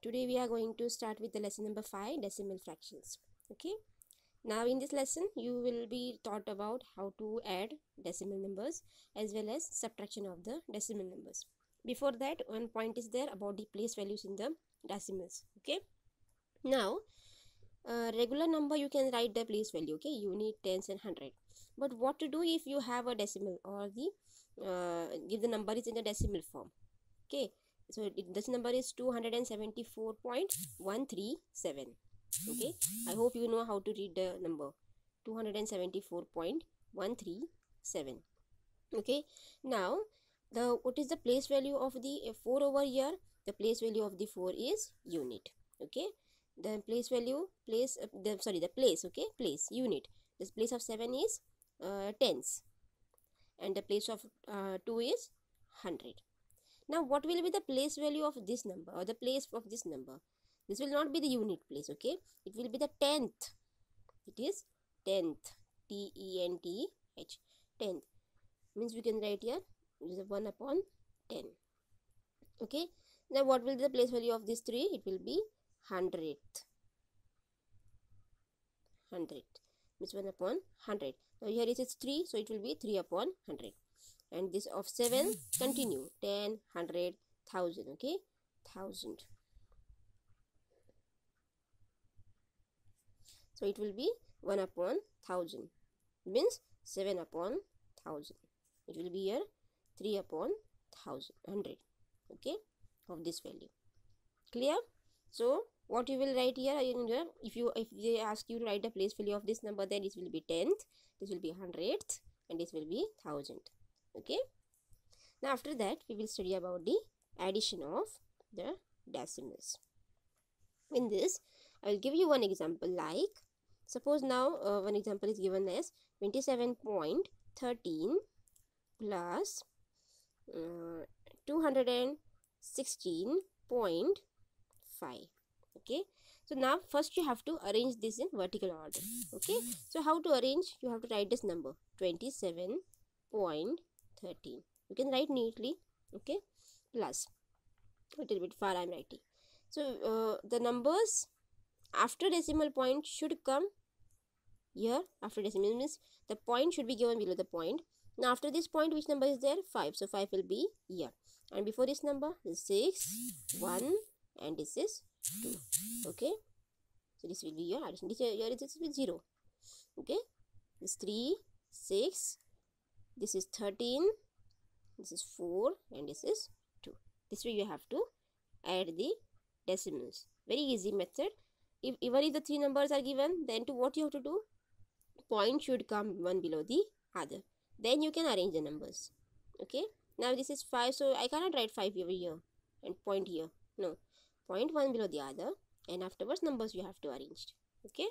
Today we are going to start with the lesson number 5 decimal fractions. Okay. Now in this lesson you will be taught about how to add decimal numbers as well as subtraction of the decimal numbers. Before that one point is there about the place values in the decimals. Okay. Now uh, regular number you can write the place value okay you need tens and hundred but what to do if you have a decimal or the uh, if the number is in the decimal form okay so it, this number is 274.137 okay i hope you know how to read the number 274.137 okay now the what is the place value of the uh, 4 over here the place value of the 4 is unit okay the place value place uh, the sorry the place okay place unit this place of 7 is uh, tens and the place of uh, 2 is 100 now what will be the place value of this number or the place of this number? This will not be the unit place, okay? It will be the tenth. It is tenth. T-E-N-T-H. Tenth. Means we can write here is 1 upon 10. Okay. Now what will be the place value of this three? It will be hundredth. 100 means 1 upon 100 now here it is 3 so it will be 3 upon 100 and this of 7 continue 10 100 1000 okay 1000 so it will be 1 upon 1000 means 7 upon 1000 it will be here 3 upon 1000 100 okay of this value clear so what you will write here if you if they ask you to write the place value of this number then it will be 10th this will be 100th and this will be 1000 okay now after that we will study about the addition of the decimals in this i will give you one example like suppose now uh, one example is given as 27.13 plus uh, 216.5 okay so now first you have to arrange this in vertical order okay so how to arrange you have to write this number 27.13 13 you can write neatly okay plus a little bit far i'm writing so uh, the numbers after decimal point should come here after decimal means the point should be given below the point now after this point which number is there 5 so 5 will be here and before this number is 6 1 and this is 2 okay so this will be your addition will be 0 okay this 3 6 this is 13 this is 4 and this is 2 this way you have to add the decimals very easy method if even if the three numbers are given then to what you have to do point should come one below the other then you can arrange the numbers okay now this is 5 so i cannot write 5 over here and point here no point one below the other and afterwards numbers you have to arrange okay